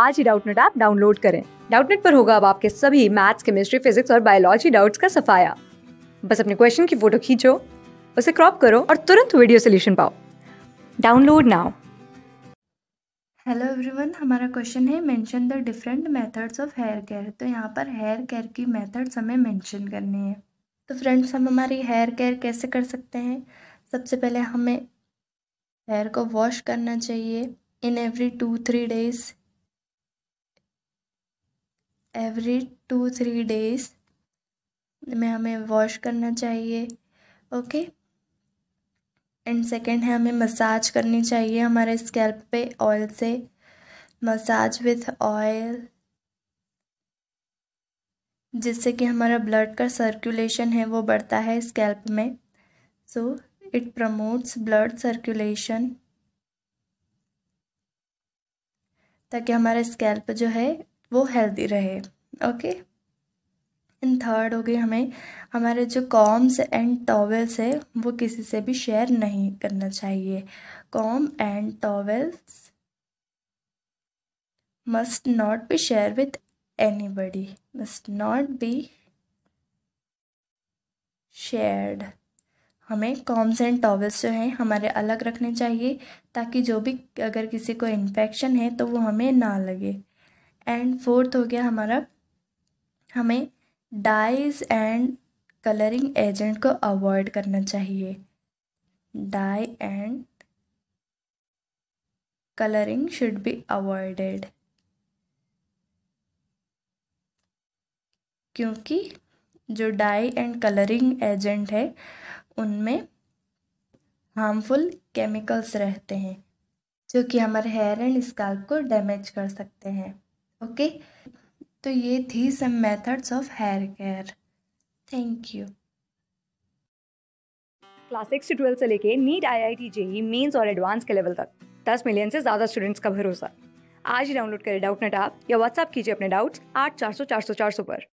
आज ही Doubtnut app download करें डाउटनेट पर होगा अब आपके सभी मैथ्स केमिस्ट्री फिजिक्स और बायोलॉजी डाउट्स का सफाया बस अपने क्वेश्चन की फोटो खींचो उसे क्रॉप करो और तुरंत वीडियो सोल्यूशन पाओ डाउनलोड नाउ हेलो एवरीवन हमारा क्वेश्चन है mention the different methods of hair care तो यहाँ पर हेयर केयर की मेथड्स हमें मेंशन करनी है तो फ्रेंड्स हम हमारी हेयर केयर कैसे कर सकते हैं सबसे पहले हमें हेयर को वॉश करना चाहिए in every two three days every two three days में हमें वॉश करना चाहिए ओके एंड सेकेंड है हमें मसाज करनी चाहिए हमारे स्कैल्प पे ऑयल से मसाज विथ ऑयल जिससे कि हमारा ब्लड का सर्कुलेशन है वो बढ़ता है स्कैल्प में so it promotes blood circulation ताकि हमारा स्कैल्प जो है वो हेल्दी रहे ओके एंड थर्ड हो गए हमें हमारे जो कॉम्स एंड टॉवेल्स है वो किसी से भी शेयर नहीं करना चाहिए comb and towels must not be share with anybody must not be shared हमें कॉम्स एंड टॉवेल्स जो हैं हमारे अलग रखने चाहिए ताकि जो भी अगर किसी को इन्फेक्शन है तो वो हमें ना लगे एंड फोर्थ हो गया हमारा हमें डाइज एंड कलरिंग एजेंट को अवॉइड करना चाहिए dye and colouring should be avoided क्योंकि जो डाई एंड कलरिंग एजेंट है उनमें हार्मफुल केमिकल्स रहते हैं जो कि हमारे हेयर एंड स्काल्प को डैमेज कर सकते हैं ओके तो ये थी some methods of hair care thank you class six से ट्वेल्व से लेके NEET I I T JEE mains और एडवांस के लेवल तक दस मिलियन से ज़्यादा स्टूडेंट्स का भरोसा आज ही डाउनलोड करें डाउट नेट ऐप या व्हाट्सएप कीजिए अपने डाउट्स आठ चार सौ चार सौ चार सौ पर